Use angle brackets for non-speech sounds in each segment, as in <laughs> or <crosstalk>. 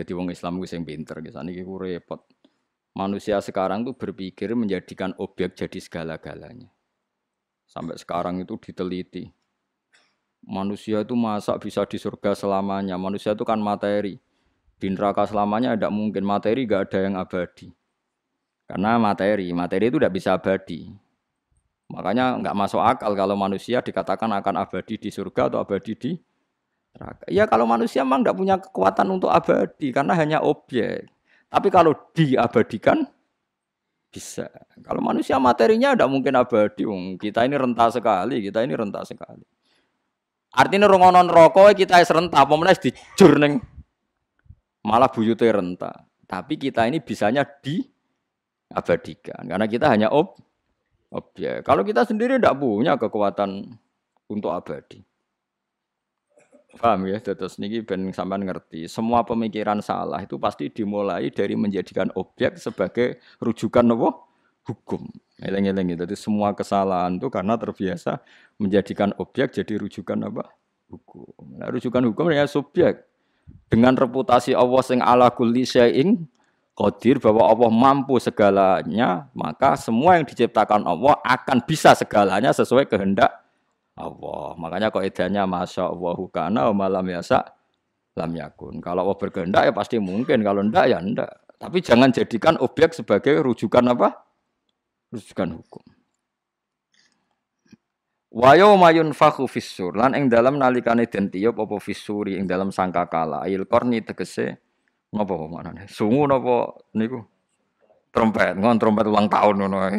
jadi wong Islam gue sing pinter kesana gue repot manusia sekarang tuh berpikir menjadikan objek jadi segala-galanya sampai sekarang itu diteliti manusia itu masa bisa di surga selamanya manusia itu kan materi di neraka selamanya ada mungkin materi gak ada yang abadi karena materi materi itu tidak bisa abadi makanya nggak masuk akal kalau manusia dikatakan akan abadi di surga atau abadi di neraka. Ya kalau manusia memang tidak punya kekuatan untuk abadi karena hanya objek. Tapi kalau diabadikan bisa. Kalau manusia materinya tidak mungkin abadi. Um, kita ini rentah sekali, kita ini rentah sekali. Artinya rongonon rokok kita es rentah, pemenang dijur malah buyutnya rentah. Tapi kita ini bisanya diabadikan karena kita hanya ob objek. Kalau kita sendiri tidak punya kekuatan untuk abadi. Paham ya, terus niki ben sampean ngerti, semua pemikiran salah itu pasti dimulai dari menjadikan objek sebagai rujukan nopo hukum. Eleng-eleng gitu. Jadi semua kesalahan itu karena terbiasa menjadikan objek jadi rujukan apa? Hukum. Nah, rujukan hukum ya subjek. Dengan reputasi Allah sing ala kulli syai'in qadir bahwa Allah mampu segalanya, maka semua yang diciptakan Allah akan bisa segalanya sesuai kehendak Allah. Makanya kok edanya masa Allahu kana malam yasa lam yakun. Kalau Allah berkehendak ya pasti mungkin, kalau ndak ya ndak. Tapi jangan jadikan objek sebagai rujukan apa? Rujukan hukum. Wa yauma yunfakhu fissur lan ing dalam nalikane den tiup apa fissuri ing dalam sangkakala ail korni tegese ngopo maknane sungu napa niku trompet ngon trompet ulang tahun ngono ya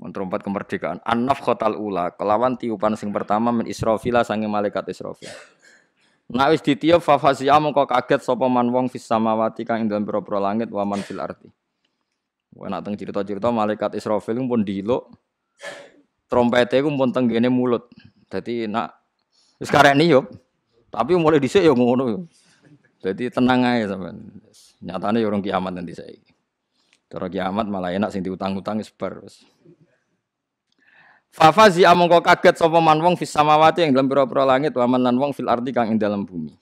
Mentrompat kemerdekaan. Anaf kotal ula. Kelawan tiupan sing pertama men Israfila sange malaikat Israfil. Na wis ditiup fafasia kok kaget sopo man wong fis samawati kang indah dalem langit waman fil arti. Wah nak teng cerita-cerita malaikat Israfil pun dilo. Trompete ku pun tenggene mulut. Jadi nak sekarang ini yuk. Tapi mulai dhisik yo ya ngono Jadi ya. tenang aja sampean. Nyatane yo ya orang kiamat nanti saiki. Cara kiamat malah enak sing diutang-utang sebar wis. Fafazi amangka ah, kaget sapa man wong fis samawati yang dalam pira-pira langit wa man wong fil ardi kang ing dalam bumi.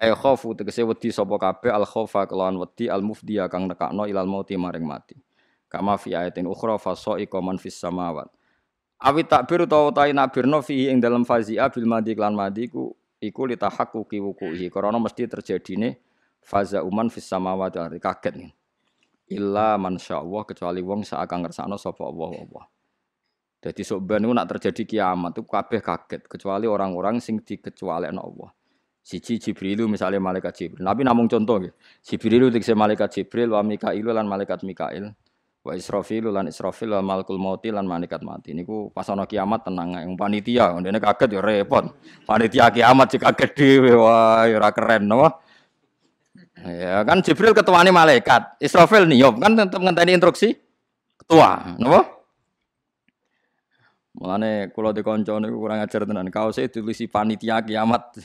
Ay khofu tegese wedi sapa kabeh al khofa kelawan wedi al mufdiya kang nekakno ilal mauti maring mati. Kama fi ayatin ukhra ikoman man fis samawat. Awi takbir utawa tai nakbirno fi ing dalam fazia bil madi kelan madi ku iku litahaqquqi wuquhi karena mesti terjadine faza uman fis samawati kaget nih. Illa man Allah kecuali wong sak kang ngersakno sapa Allah Allah. Jadi sok itu nak terjadi kiamat tuh kabeh kaget kecuali orang-orang sing dikecualikan Allah. Siji itu misalnya malaikat Jibril. Nabi namung contoh gitu. itu dikasih malaikat Jibril, wa Mikailu lan malaikat Mikail, wa Israfilu lan Israfil wa Malkul mauti lan malaikat mati. Niku pas ono kiamat tenang yang panitia, neng kaget ya repot. Panitia kiamat si kaget deh, wah ya rakeren keren napa. Ya kan Jibril ketuane malaikat, Israfil nih, kan tetep ngenteni instruksi ketua, nopo. Mulane kula di kanca niku kurang ajar tenan. Kaose ditulis panitia kiamat.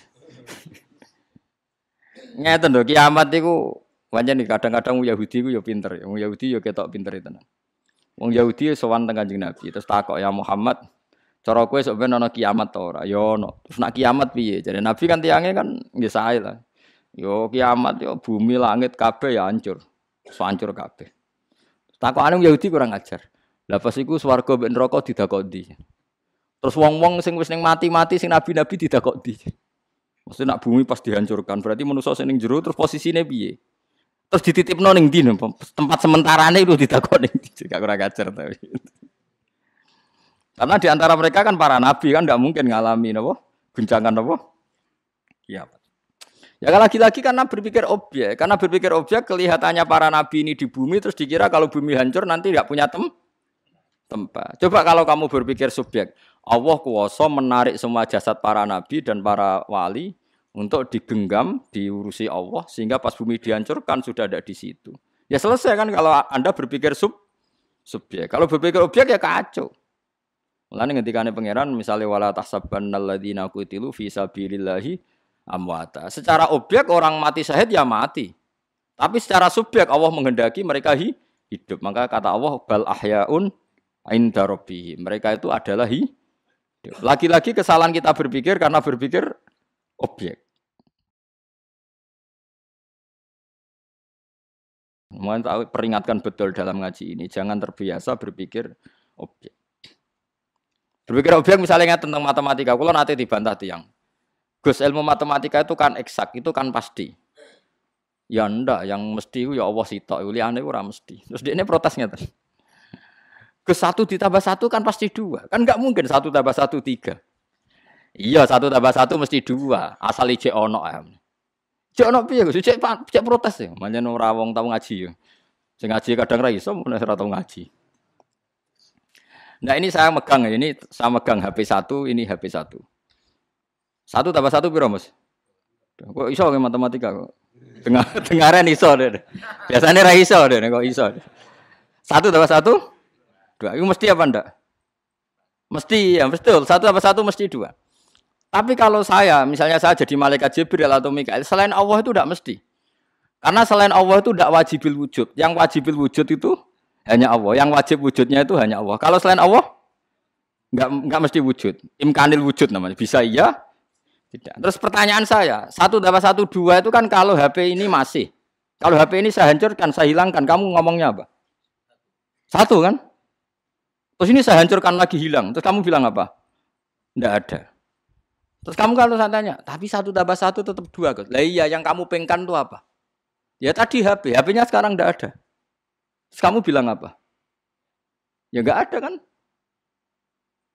<laughs> Ngeten lho kiamat iku pancen kadang-kadang Yahudi ku ya pinter. Yahudi ya ketok pinter e tenan. Wong Yahudi sowan teng Kanjeng Nabi terus takok ya Muhammad cara kowe sok ben ana kiamat ora? Ya ono. Terus nak kiamat piye? Jadi Nabi kan tiange kan nggih sae lah. Yo kiamat yo bumi langit kabeh ya hancur. Terus hancur kabeh. Takokane wong Yahudi kurang ajar. Lah pas iku swarga mbek neraka didakok ndi? Terus wong-wong sing wis ning mati-mati sing nabi-nabi didakok ndi? Mesti nak bumi pas dihancurkan, berarti manusia sing ning jero terus posisine piye? Terus dititipno ning ndi tempat sementarane itu didakok ning ndi? <laughs> Gak kurang ajar tapi. Karena di antara mereka kan para nabi kan tidak mungkin ngalami napa? Guncangan napa? iya, Ya kalau lagi-lagi karena berpikir objek, karena berpikir objek kelihatannya para nabi ini di bumi terus dikira kalau bumi hancur nanti tidak punya tem tempat. Coba kalau kamu berpikir subjek, Allah kuasa menarik semua jasad para nabi dan para wali untuk digenggam, diurusi Allah sehingga pas bumi dihancurkan sudah ada di situ. Ya selesai kan kalau Anda berpikir sub subjek. Kalau berpikir objek ya kacau. Mulane ngendikane pangeran misalnya wala tahsabannal ladzina qutilu fi sabilillahi amwata. Secara objek orang mati syahid ya mati. Tapi secara subjek Allah menghendaki mereka hidup. Maka kata Allah bal ahyaun inda Mereka itu adalah hi. Lagi-lagi kesalahan kita berpikir karena berpikir objek. Mohon tahu peringatkan betul dalam ngaji ini, jangan terbiasa berpikir objek. Berpikir objek misalnya tentang matematika, kalau nanti dibantah tiang. Gus ilmu matematika itu kan eksak, itu kan pasti. Ya ndak, yang mesti ya Allah sitok, aneh ora mesti. Terus dia ini protesnya terus. Ke satu ditambah satu kan pasti dua. Kan nggak mungkin satu tambah satu tiga. Iya satu tambah satu mesti dua. Asal ijek ono ya. Ijek ono piye Gus? Ijek protes ya. manja nora wong tau ngaji ya. Sing ngaji kadang ra iso mun ora tau ngaji. Nah ini saya megang ya. Ini saya megang HP satu, ini HP satu. Satu tambah satu piro mas? Kok iso ke matematika kok? Dengar, nih iso deh. Biasanya ra iso deh. Kok iso? Deh. Satu tambah satu? dua. Itu mesti apa ndak? Mesti ya betul. Satu apa satu mesti dua. Tapi kalau saya, misalnya saya jadi malaikat Jibril atau Mikael, selain Allah itu tidak mesti. Karena selain Allah itu tidak wajibil wujud. Yang wajibil wujud itu hanya Allah. Yang wajib wujudnya itu hanya Allah. Kalau selain Allah, nggak nggak mesti wujud. Imkanil wujud namanya. Bisa iya, tidak. Terus pertanyaan saya, satu dapat satu dua itu kan kalau HP ini masih. Kalau HP ini saya hancurkan, saya hilangkan, kamu ngomongnya apa? Satu kan? Terus ini saya hancurkan lagi hilang. Terus kamu bilang apa? Tidak ada. Terus kamu kalau saya tanya, tapi satu tambah satu tetap dua. Lah iya, yang kamu pengkan itu apa? Ya tadi HP, HP-nya sekarang tidak ada. Terus kamu bilang apa? Ya nggak ada kan?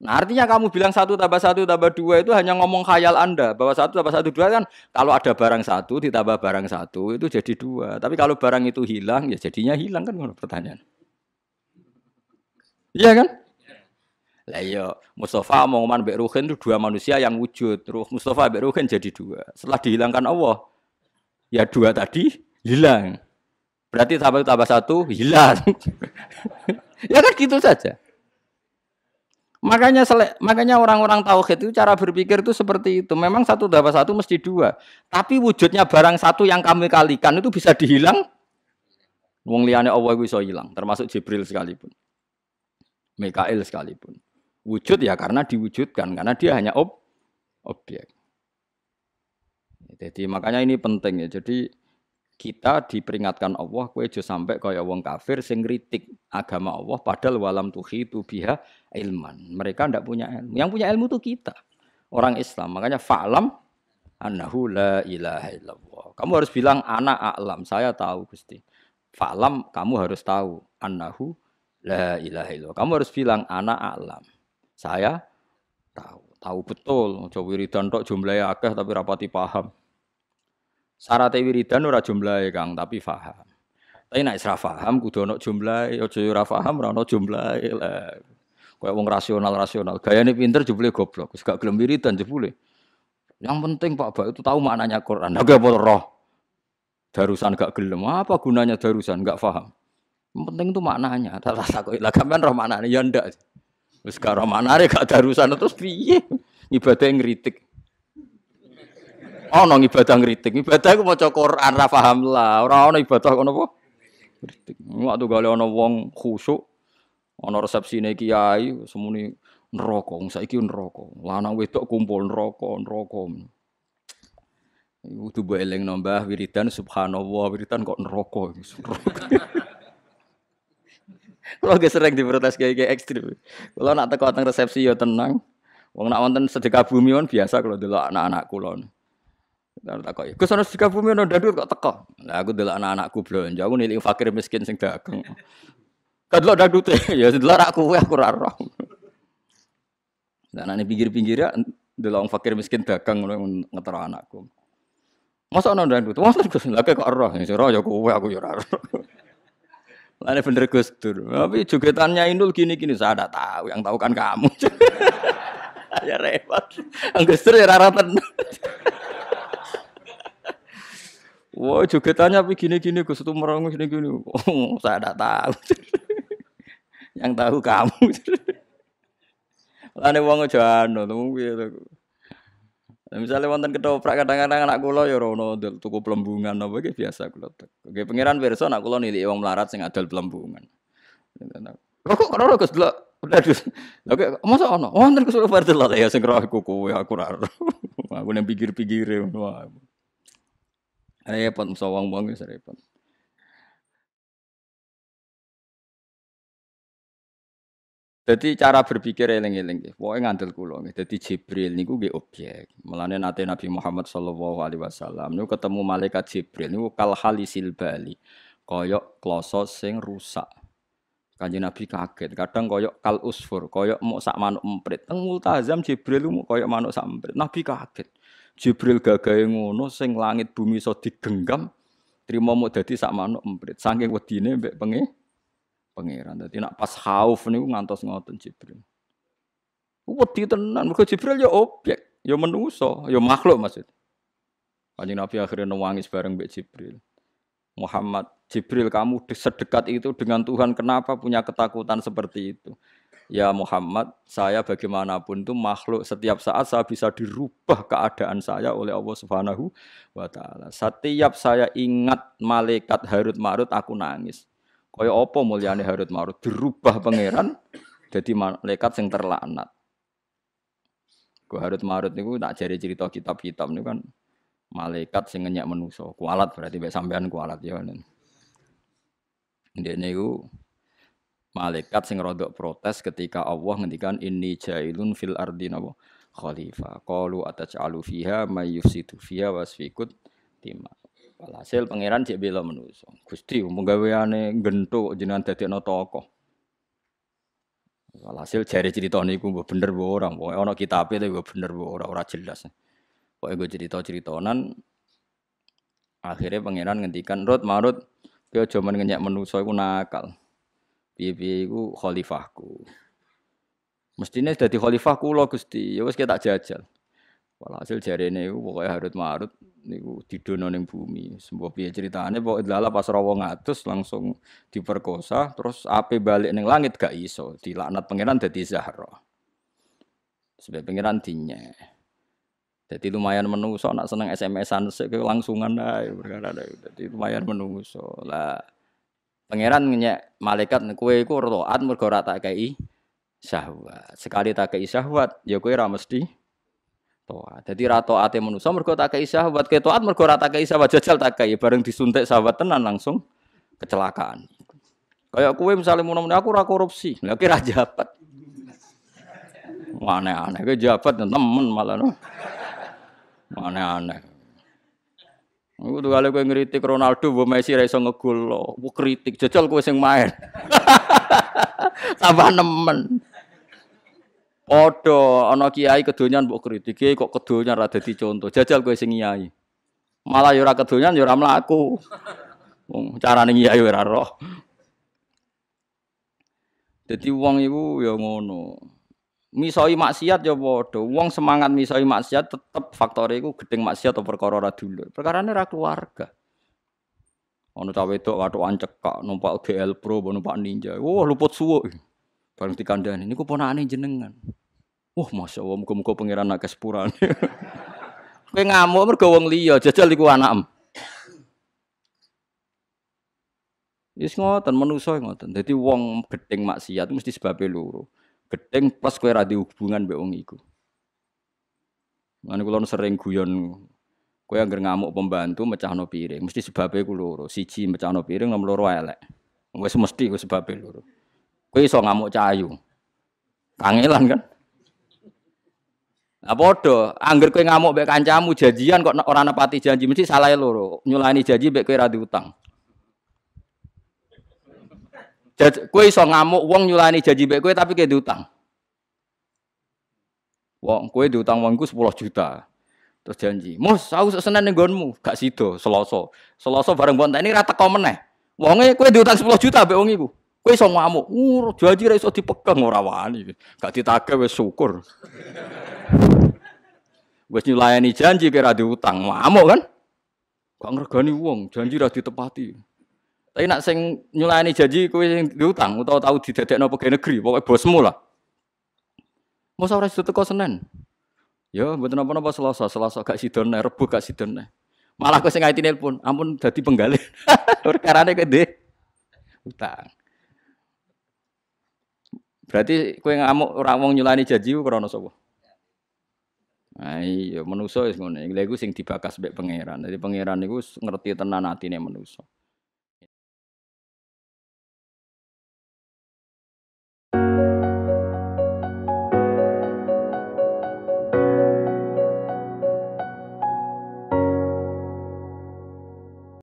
Nah, artinya kamu bilang satu tambah satu tambah dua itu hanya ngomong khayal Anda bahwa satu tambah satu dua kan kalau ada barang satu ditambah barang satu itu jadi dua. Tapi kalau barang itu hilang ya jadinya hilang kan pertanyaan. Iya kan? Lah iya, Mustafa omongan Mbak Ruhin itu dua manusia yang wujud. Ruh Mustafa Mbak Ruhin jadi dua. Setelah dihilangkan Allah, ya dua tadi hilang. Berarti tambah tambah satu hilang. <laughs> ya kan gitu saja. Makanya sele, makanya orang-orang tauhid itu cara berpikir itu seperti itu. Memang satu tambah satu mesti dua. Tapi wujudnya barang satu yang kami kalikan itu bisa dihilang. Wong liyane Allah iso hilang, termasuk Jibril sekalipun. Mikail sekalipun. Wujud ya karena diwujudkan, karena dia hanya ob objek. Jadi makanya ini penting ya. Jadi kita diperingatkan Allah kue aja sampai kaya wong kafir sing kritik agama Allah padahal walam tuhi itu biha ilman. Mereka ndak punya ilmu. Yang punya ilmu itu kita, orang Islam. Makanya fa'lam annahu la ilaha illallah. Kamu harus bilang anak a'lam, saya tahu Gusti. Fa'lam kamu harus tahu anahu. La ilaha illallah. Kamu harus bilang anak alam. Saya tahu, tahu betul. Coba wiridan tok jumlahnya akeh tapi rapati paham. Syarat wiridan ora jumlahnya Kang, tapi faham Tapi naik ora paham kudu ana jumlahe, aja ora paham ora ana jumlahe lah. Kayak wong rasional-rasional. Gayane pinter jebule goblok, wis gak gelem wiridan jebule. Yang penting Pak bapak itu tahu maknanya Quran. naga ya apa roh? Darusan gak gelem. Apa gunanya darusan? Gak faham yang penting itu maknanya. Terus <laughs> kok. lah kamen roh maknanya ya ndak. Wis gak roh maknane gak darusan nah, terus piye? Ibadah yang ngritik. Ono ibadah ngritik, ibadah iku maca Quran ra paham lah. Ora ono ibadah kono apa? Ngritik. Waktu gale ono wong khusuk resepsi resepsine kiai semuni neraka wong saiki neraka lanang wedok kumpul neraka neraka Iku tuh eleng nambah wiridan subhanallah wiridan kok neraka neraka kalau <laughs> gak sering diprotes kayak kayak ekstrim. Kalau nak teko teng resepsi yo ya tenang. Wong nak wonten sedekah bumi kan biasa kalau dulu anak-anak kulon. Dan tak kok, kus ya. sana sedekah bumi udah dulu kok teko. Nah, aku dulu anak-anakku jauh nih nilik fakir miskin sing dagang. ada dadut <laughs> ya dulu aku aku raro. Dan nanti pinggir-pinggir ya dulu fakir miskin dagang ngono ngetar anakku. Masa ana dadut? Wong terus lha kok roh, ya, sing roh ya aku, aku ya ora <laughs> Lah bener Gus Dur. Tapi jogetannya Indul gini-gini saya ada tahu, yang tahu kan kamu. <laughs> ya repot. Yang Gus Dur ya raratan. <laughs> Wah, wow, jogetannya tapi gini-gini Gus itu merenung gini-gini. Oh, saya ada tahu. <laughs> yang tahu kamu. Lah nek wong aja anu, Misalnya wonten ketoprak kadang-kadang anak kula ya ora tuku pelembungan apa iki biasa kula. Oke, pangeran pirsa anak kula nilik wong melarat sing adol pelembungan. Kok ora ora kesel. Oke, masa ana? Wonten kesel fardhu lah ya sing roh kuku ya aku ora. <laughs> Aku nang pikir-pikir ya. Repot musa wong-wong wis repot. Jadi cara berpikir eling eling gitu. Wah ngandel kulo gitu. Jadi Jibril niku gue objek. Melainkan nanti Nabi Muhammad Sallallahu Alaihi Wasallam niku ketemu malaikat Jibril niku kalhalisil bali. Kayak kloso sing rusak. Kanji Nabi kaget. Kadang koyok kal usfur. Koyok mau sak manuk emprit. Teng multazam Jibril mau manuk sak emprit. Nabi kaget. Jibril gagah ngono sing langit bumi so digenggam. Trimo mau jadi sak manuk emprit. Sangking wedine mbek pengen. pangeran. Dadi nak pas khauf niku ngantos ngoten Jibril. Wedi tenan, mergo Jibril ya objek, ya manusa, ya makhluk maksud. Kanjeng Nabi akhirnya nangis bareng Mbak Jibril. Muhammad, Jibril kamu sedekat itu dengan Tuhan kenapa punya ketakutan seperti itu? Ya Muhammad, saya bagaimanapun itu makhluk setiap saat saya bisa dirubah keadaan saya oleh Allah Subhanahu wa taala. Setiap saya ingat malaikat Harut Marut aku nangis. Kaya apa mulyane Harut Marut dirubah pangeran jadi malaikat sing terlaknat. Ku Harut Marut niku tak jari cerita kitab-kitab niku kan malaikat sing nyek manusa. Kualat berarti mek sampean kualat ya. Ndekne niku malaikat sing rodok protes ketika Allah ngendikan ini jailun fil ardi napa khalifah qalu ataj'alu fiha may yufsidu fiha wasfikut timah Walhasil pangeran cek bela menuso. Gusti menggaweane gentuk jenengan dadekno tokoh. Walhasil jari cerita niku mbok bener mbok orang, pokoke ana kitabe tapi mbok bener mbok ora ora jelas. Pokoke gue cerita-ceritonan akhirnya pangeran ngendikan Rut Marut kowe aja men ngenyek menuso iku nakal. Piye-piye iku khalifahku. Mestine dadi khalifah kula Gusti, ya wis tak jajal. Walhasil jari ini pokoknya harut marut niku tidur ning bumi. Sembuh piye ceritane pokoke lala pas rawa ngatus langsung diperkosa terus api balik ning langit gak iso. Dilaknat pangeran dadi Zahra. Sebab pangeran dinya. Jadi lumayan menungso nak seneng SMS-an sik langsungan ae perkara Jadi lumayan menungso. Lah pangeran nyek malaikat kowe iku taat mergo ora tak kei syahwat. Sekali tak kei syahwat ya kowe ora mesti toa. Jadi rato ate manusia mergo tak kei sahabat ke toat mergo rata kei sahabat jajal tak kei bareng disuntik sahabat tenan langsung kecelakaan. Kayak kue misalnya mau aku ra korupsi, kira jabat. Aneh-aneh, ke jabat temen malah no. Aneh-aneh. Aku tuh kali gue ngeritik Ronaldo, bu Messi raiso ngegul lo, bu kritik, jajal kue sing main. <laughs> Tambah nemen. Odo ana kiai kedonyan mbok kritike kok kedonyan ra dadi contoh. Jajal kowe sing kiai. Malah yo ya ora kedonyan yo ya ora mlaku. Wong carane kiai ya ora roh. Dadi wong iku ya ngono. Misoi maksiat ya padha. Wong semangat misoi maksiat tetep faktore iku gedeng maksiat atau perkara ora dulur. Perkarane ora keluarga. Ono cah wedok katokan cekak numpak GL Pro, numpak Ninja. Wah, luput suwuk. Bareng dikandani niku ponakane jenengan. Wah, masya Allah, muka-muka pangeran nak kesepuran. <laughs> Kue ngamuk mergo wong liya, jajal iku anakem. Wis ngoten manusa e ngoten. Jadi wong gedeng maksiat itu mesti sebab loro. Gedeng plus kue radio hubungan be wong iku. Mana kula sering guyon kue yang ngamuk pembantu no piring, mesti sebab ku Siji Siji no piring nomor loro elek. Wis mesti kue sebabe loro. Kue iso ngamuk cayu. Kangelan kan? Nah podo, angger kowe ngamuk mbek kancamu janjian kok ora nepati janji mesti salah e loro. Nyulani janji mbek kowe ora diutang. Kowe iso ngamuk wong nyulani janji mbek kowe tapi kowe diutang. Wong kowe diutang wongku sepuluh 10 juta. Terus janji, "Mus, aku sesenen ning nggonmu, gak sido Selasa." Selasa bareng bonten nah, ini rata teko meneh. Wonge kowe diutang 10 juta mbek wong iku. Kowe iso ngamuk, ngur, uh, jadi ora iso dipegang ora wani. Gak ditake wis syukur. Wis nyulayani janji kira diutang, ngamuk kan? Kok ngregani wong, janji ora ditepati. Tapi nak sing nyulayani janji kowe sing diutang utawa tau didadekno pegawe negeri, pokoke bosmu lah. Mosok ora iso teko Senin. Ya, mboten apa-apa Selasa, Selasa gak sidon nek gak sidon Malah kowe sing ngaitine pun, ampun dadi penggalih. <laughs> Perkarane kowe ndek. Utang. Berarti kowe ngamuk ora wong nyulani janji ku krana sapa? Ayo manusa wis ngene. Lha iku sing dibakas mek pangeran. Dadi pangeran niku ngerti tenan atine manusa.